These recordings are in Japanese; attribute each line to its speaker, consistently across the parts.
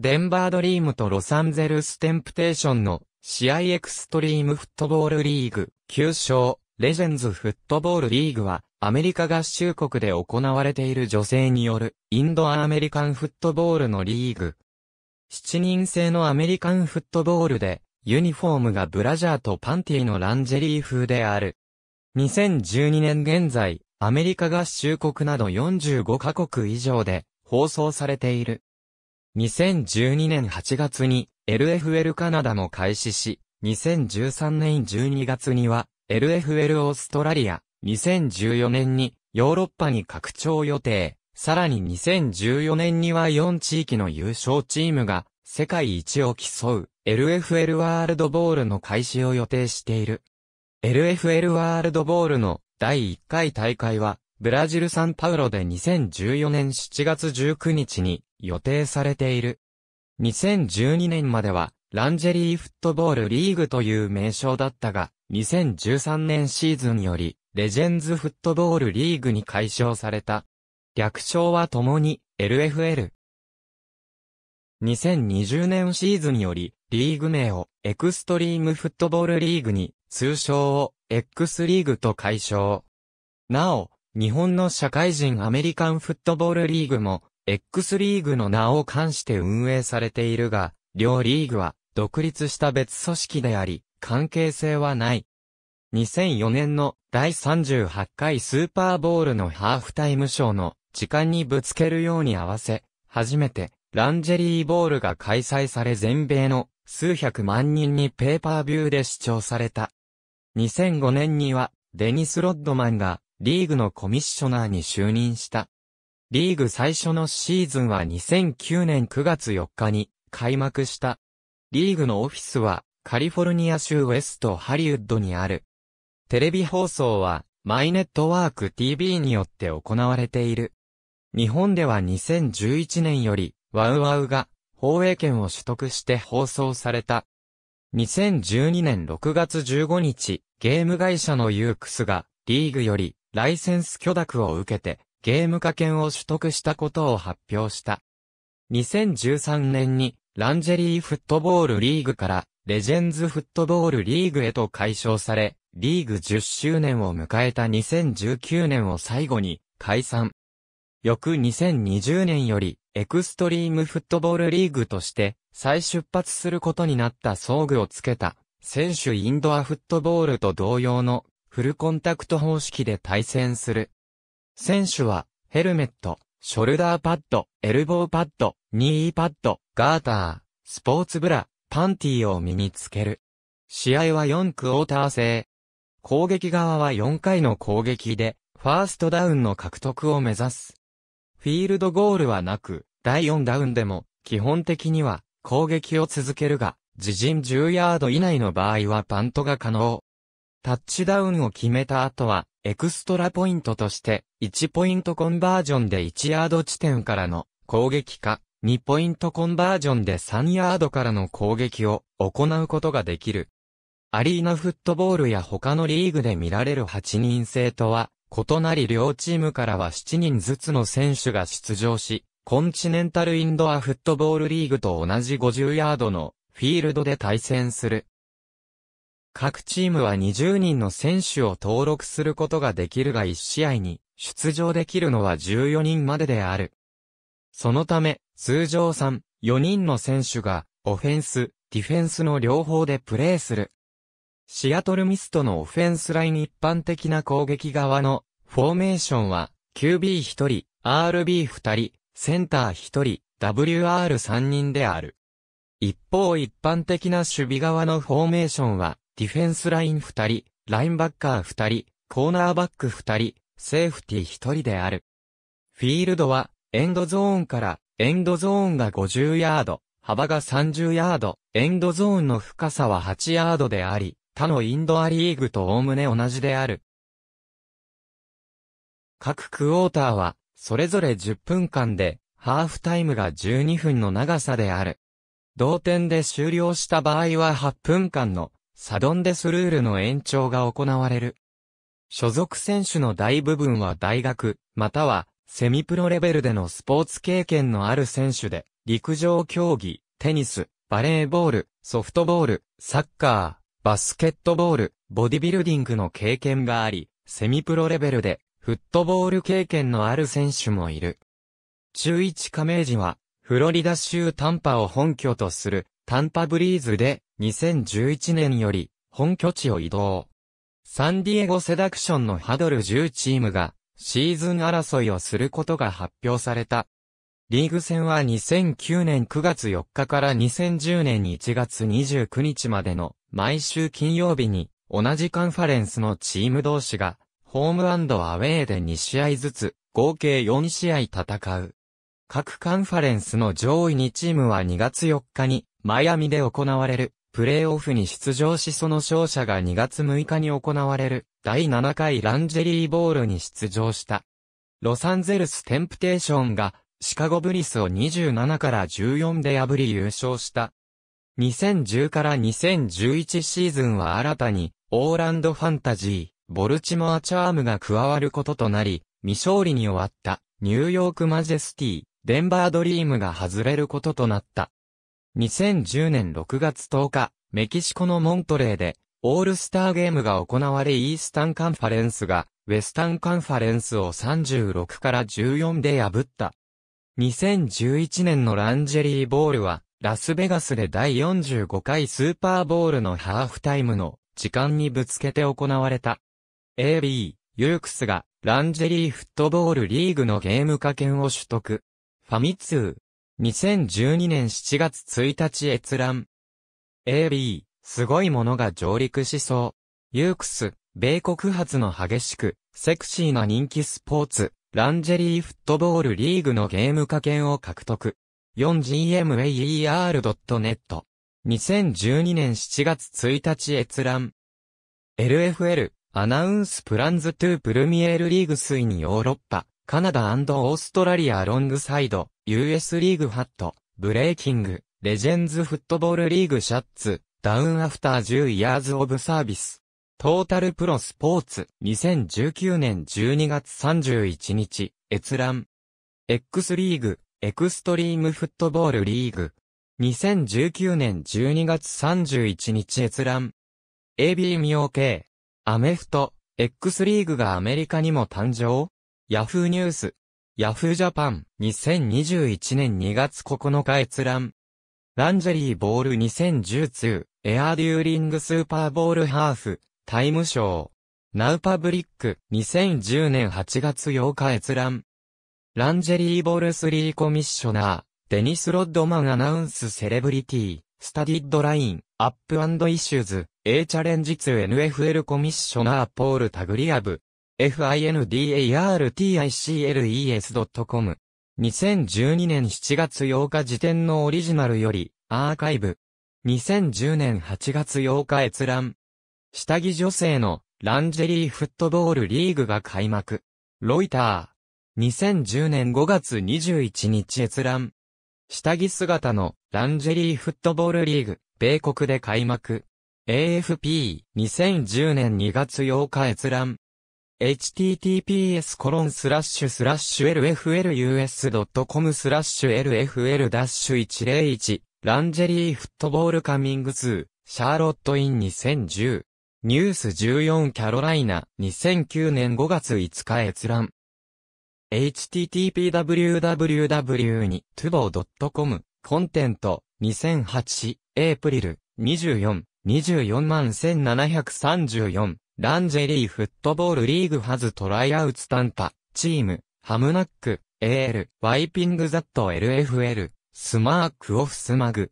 Speaker 1: デンバードリームとロサンゼルステンプテーションの試合エクストリームフットボールリーグ、旧称、レジェンズフットボールリーグは、アメリカ合衆国で行われている女性による、インドアメリカンフットボールのリーグ。7人制のアメリカンフットボールで、ユニフォームがブラジャーとパンティのランジェリー風である。2012年現在、アメリカ合衆国など45カ国以上で放送されている。2012年8月に LFL カナダも開始し、2013年12月には LFL オーストラリア、2014年にヨーロッパに拡張予定、さらに2014年には4地域の優勝チームが世界一を競う LFL ワールドボールの開始を予定している。LFL ワールドボールの第1回大会はブラジル・サンパウロで2014年7月19日に予定されている。2012年までは、ランジェリーフットボールリーグという名称だったが、2013年シーズンより、レジェンズフットボールリーグに改称された。略称は共に、LFL。2020年シーズンより、リーグ名を、エクストリームフットボールリーグに、通称を、X リーグと改称。なお、日本の社会人アメリカンフットボールリーグも、X リーグの名を冠して運営されているが、両リーグは独立した別組織であり、関係性はない。2004年の第38回スーパーボールのハーフタイムショーの時間にぶつけるように合わせ、初めてランジェリーボールが開催され全米の数百万人にペーパービューで視聴された。2005年にはデニス・ロッドマンがリーグのコミッショナーに就任した。リーグ最初のシーズンは2009年9月4日に開幕した。リーグのオフィスはカリフォルニア州ウェストハリウッドにある。テレビ放送はマイネットワーク TV によって行われている。日本では2011年よりワウワウが放映権を取得して放送された。2012年6月15日、ゲーム会社のユークスがリーグよりライセンス許諾を受けてゲーム化権を取得したことを発表した。2013年にランジェリーフットボールリーグからレジェンズフットボールリーグへと解消され、リーグ10周年を迎えた2019年を最後に解散。翌2020年よりエクストリームフットボールリーグとして再出発することになった装具をつけた選手インドアフットボールと同様のフルコンタクト方式で対戦する選手は、ヘルメット、ショルダーパッド、エルボーパッド、ニーパッド、ガーター、スポーツブラ、パンティーを身につける。試合は4クォーター制。攻撃側は4回の攻撃で、ファーストダウンの獲得を目指す。フィールドゴールはなく、第4ダウンでも、基本的には、攻撃を続けるが、自陣10ヤード以内の場合はパントが可能。タッチダウンを決めた後は、エクストラポイントとして、1ポイントコンバージョンで1ヤード地点からの攻撃か、2ポイントコンバージョンで3ヤードからの攻撃を行うことができる。アリーナフットボールや他のリーグで見られる8人制とは、異なり両チームからは7人ずつの選手が出場し、コンチネンタルインドアフットボールリーグと同じ50ヤードのフィールドで対戦する。各チームは20人の選手を登録することができるが1試合に出場できるのは14人までである。そのため、通常3、4人の選手が、オフェンス、ディフェンスの両方でプレーする。シアトルミストのオフェンスライン一般的な攻撃側のフォーメーションは QB1 人、RB2 人、センター1人、WR3 人である。一方一般的な守備側のフォーメーションはディフェンスライン二人、ラインバッカー二人、コーナーバック二人、セーフティ一人である。フィールドは、エンドゾーンから、エンドゾーンが50ヤード、幅が30ヤード、エンドゾーンの深さは8ヤードであり、他のインドアリーグとおおむね同じである。各クォーターは、それぞれ10分間で、ハーフタイムが12分の長さである。同点で終了した場合は8分間のサドンデスルールの延長が行われる。所属選手の大部分は大学、またはセミプロレベルでのスポーツ経験のある選手で、陸上競技、テニス、バレーボール、ソフトボール、サッカー、バスケットボール、ボディビルディングの経験があり、セミプロレベルでフットボール経験のある選手もいる。中1加盟時は、フロリダ州タンパを本拠とするタンパブリーズで2011年より本拠地を移動。サンディエゴセダクションのハドル10チームがシーズン争いをすることが発表された。リーグ戦は2009年9月4日から2010年1月29日までの毎週金曜日に同じカンファレンスのチーム同士がホームアウェーで2試合ずつ合計4試合戦う。各カンファレンスの上位2チームは2月4日にマイアミで行われるプレーオフに出場しその勝者が2月6日に行われる第7回ランジェリーボールに出場した。ロサンゼルステンプテーションがシカゴブリスを27から14で破り優勝した。2010から2011シーズンは新たにオーランドファンタジー、ボルチモアチャームが加わることとなり、未勝利に終わったニューヨークマジェスティ、デンバードリームが外れることとなった。2010年6月10日、メキシコのモントレーで、オールスターゲームが行われイースタンカンファレンスが、ウェスタンカンファレンスを36から14で破った。2011年のランジェリーボールは、ラスベガスで第45回スーパーボールのハーフタイムの時間にぶつけて行われた。AB、ユークスがランジェリーフットボールリーグのゲーム化権を取得。ファミ通、2012年7月1日閲覧。AB、すごいものが上陸しそう。ユークス、米国発の激しく、セクシーな人気スポーツ、ランジェリーフットボールリーグのゲーム化権を獲得。4gmaer.net。2012年7月1日閲覧。LFL、アナウンスプランズトゥプルミエールリーグスインヨーロッパ、カナダオーストラリアロングサイド、US リーグハット、ブレイキング、レジェンズフットボールリーグシャッツ、ダウンアフター10イヤーズオブサービス。トータルプロスポーツ、2019年12月31日、閲覧。X リーグ、エクストリームフットボールリーグ。2019年12月31日閲覧。AB o K。アメフト、X リーグがアメリカにも誕生 Yahoo ニュース、Yahoo Japan 2021年2月9日閲覧。ランジェリーボール2 0 1 2通、エアーデューリングスーパーボールハーフ、タイムショー。ナウパブリック2010年8月8日閲覧。ランジェリーボール3コミッショナー、デニス・ロッドマンアナウンスセレブリティ、スタディッドライン、アップイシューズ、A チャレンジ2 NFL コミッショナーポール・タグリアブ、findarticles.com。2012年7月8日時点のオリジナルより、アーカイブ。2010年8月8日閲覧。下着女性のランジェリーフットボールリーグが開幕。ロイター。2010年5月21日閲覧。下着姿のランジェリーフットボールリーグ、米国で開幕。AFP。2010年2月8日閲覧。https コロンスラッシュスラッシュ lflus.com スラッシュ lfl-101 ランジェリーフットボールカミングツーシャーロットイン2010ニュース14キャロライナ2009年5月5日閲覧 httpwww2bo.com コンテント2008エイプリル24 24万1734ランジェリーフットボールリーグハズトライアウツタンパ、チーム、ハムナック、AL、ワイピングザット LFL、スマークオフスマグ。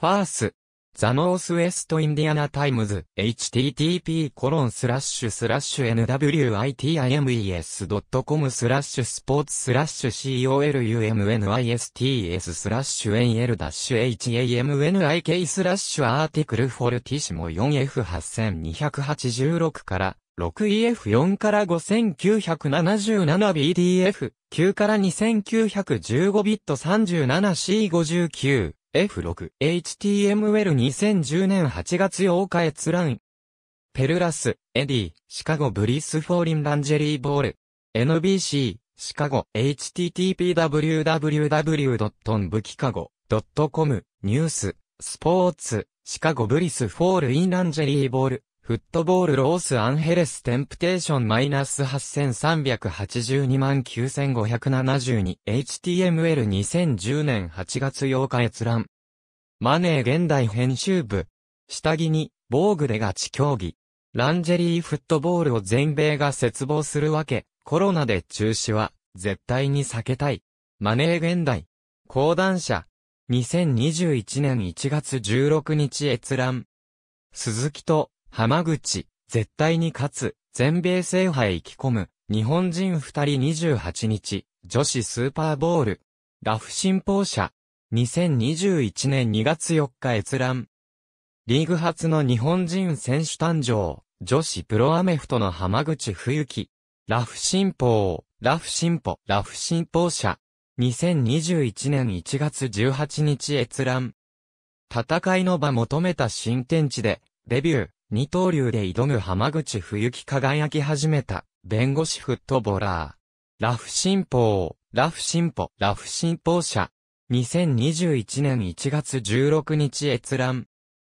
Speaker 1: ファース、ザノースウェストインディアナタイムズ、http コロンスラッシュスラッシュ nwitimes.com スラッシュスポーツスラッシュ columnists スラッシュ nl-hamnik スラッシュアーティクルフォルティシモ 4F8286 から 6EF4 から5977 BDF9 から2915ビット 37C59 F6、HTML 2010年8月8日閲覧。ペルラス、エディ、シカゴブリスフォーリンランジェリーボール。NBC、シカゴ、http://www.onbukikago.com、ニュース、スポーツ、シカゴブリスフォールインランジェリーボール。フットボールロースアンヘレステンプテーションマイナス8382万 9572HTML2010 年8月8日閲覧。マネー現代編集部。下着に、防具でガチ競技。ランジェリーフットボールを全米が絶望するわけ。コロナで中止は、絶対に避けたい。マネー現代。講談社。2021年1月16日閲覧。鈴木と、浜口、絶対に勝つ、全米制覇へ行き込む、日本人二人二十八日、女子スーパーボール。ラフ新報社、2021年2月4日閲覧。リーグ初の日本人選手誕生、女子プロアメフトの浜口冬樹。ラフ新報、ラフ新報、ラフ新報社。2021年1月18日閲覧。戦いの場求めた新天地で、デビュー。二刀流で挑む浜口冬樹輝き始めた、弁護士フットボラー。ラフ新報、ラフ新報、ラフ新報社。2021年1月16日閲覧。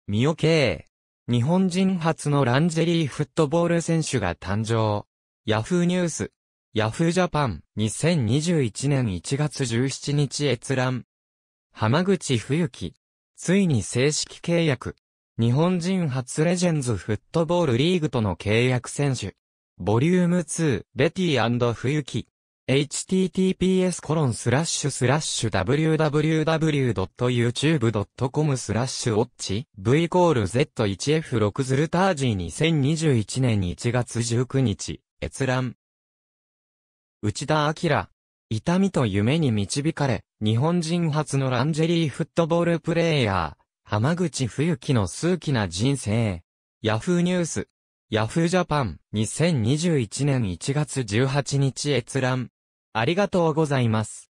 Speaker 1: ミオケ日本人初のランジェリーフットボール選手が誕生。ヤフーニュース。ヤフージャパン。2021年1月17日閲覧。浜口冬樹。ついに正式契約。日本人初レジェンズフットボールリーグとの契約選手。ボリューム2、ベティ冬木。https コロンスラッシュスラッシュ www.youtube.com スラッシュウォッチ v コール z1f6 ズルタージー2021年1月19日閲覧内田明痛みと夢に導かれ日本人初のランジェリーフットボールプレイヤー浜口冬樹の数奇な人生。ヤフーニュース。ヤフージャパン2021年1月18日閲覧。ありがとうございます。